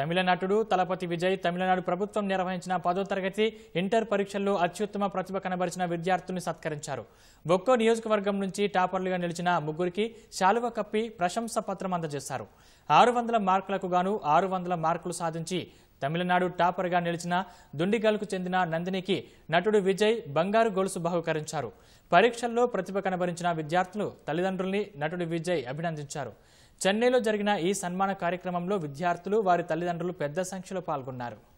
తమిళనటుడు తలపతి విజయ్ తమిళనాడు ప్రభుత్వం నిర్వహించిన పదో తరగతి ఇంటర్ పరీక్షల్లో అత్యుత్తమ ప్రతిభ కనబరిచిన విద్యార్థుల్ని సత్కరించారు ఒక్కో నియోజకవర్గం నుంచి టాపర్లుగా నిలిచిన ముగ్గురికి శాలువ కప్పి ప్రశంస పత్రం అందజేశారు ఆరు వందల మార్కులకు గాను ఆరు వందల మార్కులు సాధించి తమిళనాడు టాపర్గా నిలిచిన దుండిగల్కు చెందిన నందినికి నటుడు విజయ్ బంగారు గొలుసు బహుకరించారు పరీక్షల్లో ప్రతిభ కనబరించిన విద్యార్థులు తల్లిదండ్రుల్ని నటుడు విజయ్ అభినందించారు చెన్నైలో జరిగిన ఈ సన్మాన కార్యక్రమంలో విద్యార్థులు వారి తల్లిదండ్రులు పెద్ద సంఖ్యలో పాల్గొన్నారు